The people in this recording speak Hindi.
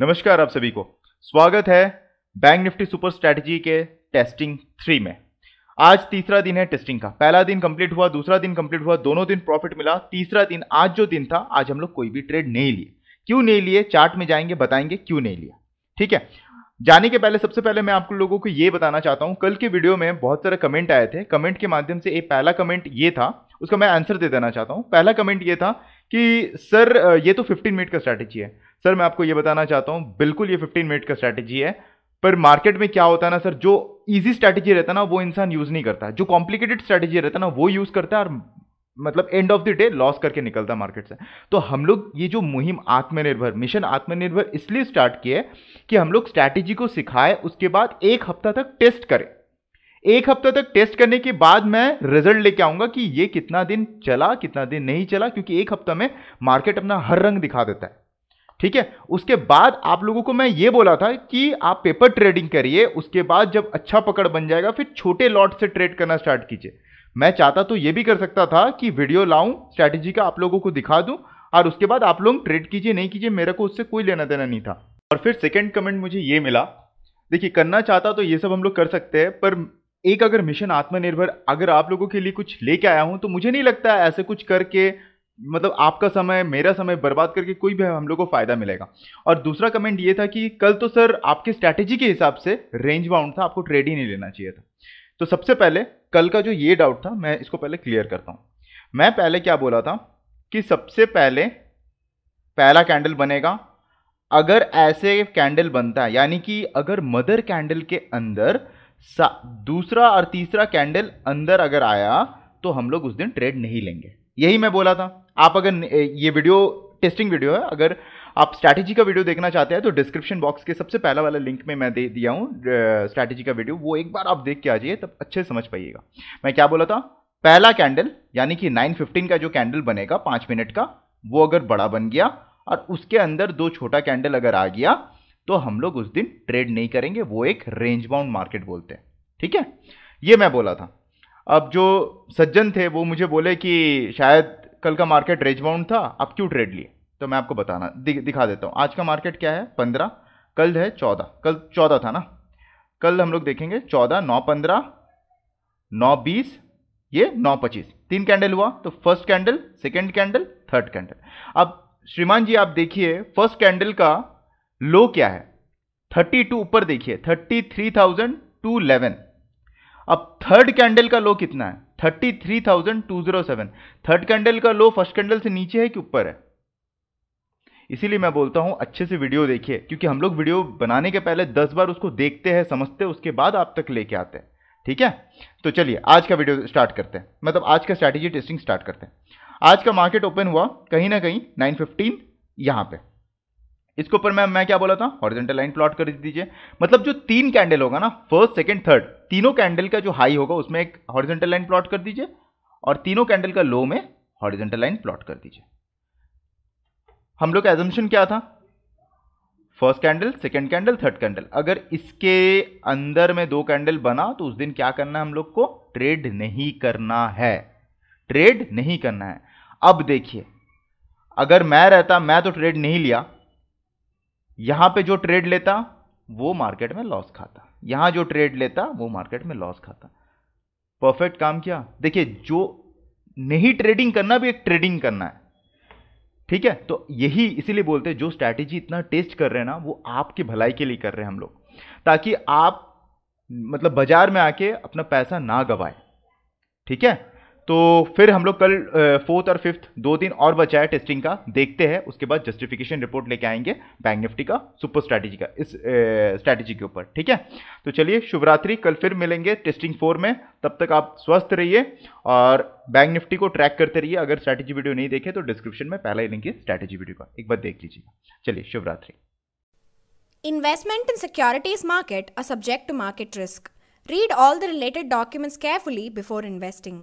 नमस्कार आप सभी को स्वागत है बैंक निफ्टी सुपर स्ट्रेटजी के टेस्टिंग थ्री में आज तीसरा दिन है टेस्टिंग का पहला दिन कंप्लीट हुआ दूसरा दिन कंप्लीट हुआ दोनों दिन प्रॉफिट मिला तीसरा दिन आज जो दिन था आज हम लोग कोई भी ट्रेड नहीं लिए क्यों नहीं लिए चार्ट में जाएंगे बताएंगे क्यों नहीं लिया ठीक है जाने के पहले सबसे पहले मैं आप लोगों को ये बताना चाहता हूँ कल के वीडियो में बहुत सारे कमेंट आए थे कमेंट के माध्यम से एक पहला कमेंट ये था उसका मैं आंसर दे देना चाहता हूँ पहला कमेंट ये था कि सर ये तो 15 मिनट का स्ट्रैटेजी है सर मैं आपको ये बताना चाहता हूँ बिल्कुल ये 15 मिनट का स्ट्रैटेजी है पर मार्केट में क्या होता है ना सर जो इजी स्ट्रैटेजी रहता है ना वो इंसान यूज़ नहीं करता जो कॉम्प्लिकेटेड स्ट्रैटेजी रहता है ना वो यूज़ करता है और मतलब end of the day loss करके निकलता मार्केट से तो हम लोग ये जो मुहिम आत्मनिर्भर मिशन आत्मनिर्भर इसलिए स्टार्ट किए कि हम लोग स्ट्रैटेजी को सिखाए उसके बाद एक हफ्ता तक टेस्ट करें एक हफ्ते तक टेस्ट करने के बाद मैं रिजल्ट लेके आऊंगा कि ये कितना दिन चला कितना दिन नहीं चला क्योंकि एक हफ्ता में मार्केट अपना हर रंग दिखा देता है ठीक है उसके बाद आप लोगों को मैं ये बोला था कि आप पेपर ट्रेडिंग करिए उसके बाद जब अच्छा पकड़ बन जाएगा फिर छोटे लॉट से ट्रेड करना स्टार्ट कीजिए मैं चाहता तो ये भी कर सकता था कि वीडियो लाऊं स्ट्रैटेजी का आप लोगों को दिखा दूं और उसके बाद आप लोग ट्रेड कीजिए नहीं कीजिए मेरे को उससे कोई लेना देना नहीं था और फिर सेकेंड कमेंट मुझे ये मिला देखिए करना चाहता तो ये सब हम लोग कर सकते हैं पर एक अगर मिशन आत्मनिर्भर अगर आप लोगों के लिए कुछ लेके आया हूँ तो मुझे नहीं लगता है ऐसे कुछ करके मतलब आपका समय मेरा समय बर्बाद करके कोई भी हम लोग को फ़ायदा मिलेगा और दूसरा कमेंट ये था कि कल तो सर आपके स्ट्रैटेजी के हिसाब से रेंज बाउंड था आपको ट्रेड ही नहीं लेना चाहिए था तो सबसे पहले कल का जो ये डाउट था मैं इसको पहले क्लियर करता हूँ मैं पहले क्या बोला था कि सबसे पहले पहला कैंडल बनेगा अगर ऐसे कैंडल बनता है यानी कि अगर मदर कैंडल के अंदर दूसरा और तीसरा कैंडल अंदर अगर आया तो हम लोग उस दिन ट्रेड नहीं लेंगे यही मैं बोला था आप अगर ये वीडियो टेस्टिंग वीडियो है अगर आप स्ट्रैटेजी का वीडियो देखना चाहते हैं तो डिस्क्रिप्शन बॉक्स के सबसे पहला वाला लिंक में मैं दे दिया हूँ स्ट्रैटेजी का वीडियो वो एक बार आप देख के आ जाइए तब अच्छे समझ पाइएगा मैं क्या बोला था पहला कैंडल यानी कि 915 का जो कैंडल बनेगा पाँच मिनट का वो अगर बड़ा बन गया और उसके अंदर दो छोटा कैंडल अगर आ गया तो हम लोग उस दिन ट्रेड नहीं करेंगे वो एक रेंज बाउंड मार्केट बोलते हैं ठीक है ये मैं बोला था अब जो सज्जन थे वो मुझे बोले कि शायद कल का मार्केट रेंज बाउंड था आप क्यों ट्रेड लिए तो मैं आपको बताना दि, दिखा देता हूँ आज का मार्केट क्या है पंद्रह कल है चौदह कल चौदह था ना कल हम लोग देखेंगे चौदह नौ पंद्रह नौ बीस ये नौ पच्चीस तीन कैंडल हुआ तो first candle second candle third candle अब श्रीमान जी आप देखिए फर्स्ट कैंडल का लो क्या है थर्टी टू ऊपर देखिए thirty three thousand two eleven अब थर्ड कैंडल का लो कितना है thirty three thousand two zero seven third candle का लो फर्स्ट कैंडल से नीचे है कि ऊपर है इसीलिए मैं बोलता हूं अच्छे से वीडियो देखिए क्योंकि हम लोग वीडियो बनाने के पहले दस बार उसको देखते हैं समझते हैं उसके बाद आप तक लेके आते हैं ठीक है तो चलिए आज का वीडियो स्टार्ट करते हैं मतलब आज का स्ट्रैटेजी टेस्टिंग स्टार्ट करते हैं आज का मार्केट ओपन हुआ कहीं ना कहीं नाइन फिफ्टीन यहाँ पर इसके ऊपर मैं मैं क्या बोला था हॉरिजेंटल लाइन प्लॉट कर दीजिए मतलब जो तीन कैंडल होगा ना फर्स्ट सेकंड थर्ड तीनों कैंडल का जो हाई होगा उसमें एक हॉरिजेंटल लाइन प्लॉट कर दीजिए और तीनों कैंडल का लो में हॉरिजेंटल लाइन प्लॉट कर दीजिए हम लोग का एजम्पन क्या था first candle second candle third candle अगर इसके अंदर में दो कैंडल बना तो उस दिन क्या करना है हम लोग को ट्रेड नहीं करना है ट्रेड नहीं करना है अब देखिए अगर मैं रहता मैं तो ट्रेड नहीं लिया यहां पे जो ट्रेड लेता वो मार्केट में लॉस खाता यहां जो ट्रेड लेता वो मार्केट में लॉस खाता परफेक्ट काम किया देखिए जो नहीं ट्रेडिंग करना भी एक ट्रेडिंग करना है ठीक है तो यही इसीलिए बोलते हैं जो स्ट्रैटेजी इतना टेस्ट कर रहे हैं ना वो आपकी भलाई के लिए कर रहे हैं हम लोग ताकि आप मतलब बाजार में आके अपना पैसा ना गवाए ठीक है तो फिर हम लोग कल फोर्थ और फिफ्थ दो दिन और बचा है टेस्टिंग का देखते हैं उसके बाद जस्टिफिकेशन रिपोर्ट लेके आएंगे बैंक निफ्टी का सुपर स्ट्रैटेजी का इस स्ट्रैटेजी के ऊपर ठीक है तो चलिए शुभरात्रि कल फिर मिलेंगे टेस्टिंग फोर में तब तक आप स्वस्थ रहिए और बैंक निफ्टी को ट्रैक करते रहिए अगर स्ट्रैटेजी वीडियो नहीं देखे तो डिस्क्रिप्शन में पहला ही लिंक है स्ट्रैटेजी वीडियो का एक बार देख लीजिएगा चलिए शुभरात्रि investment in securities market are subject to market risk read all the related documents carefully before investing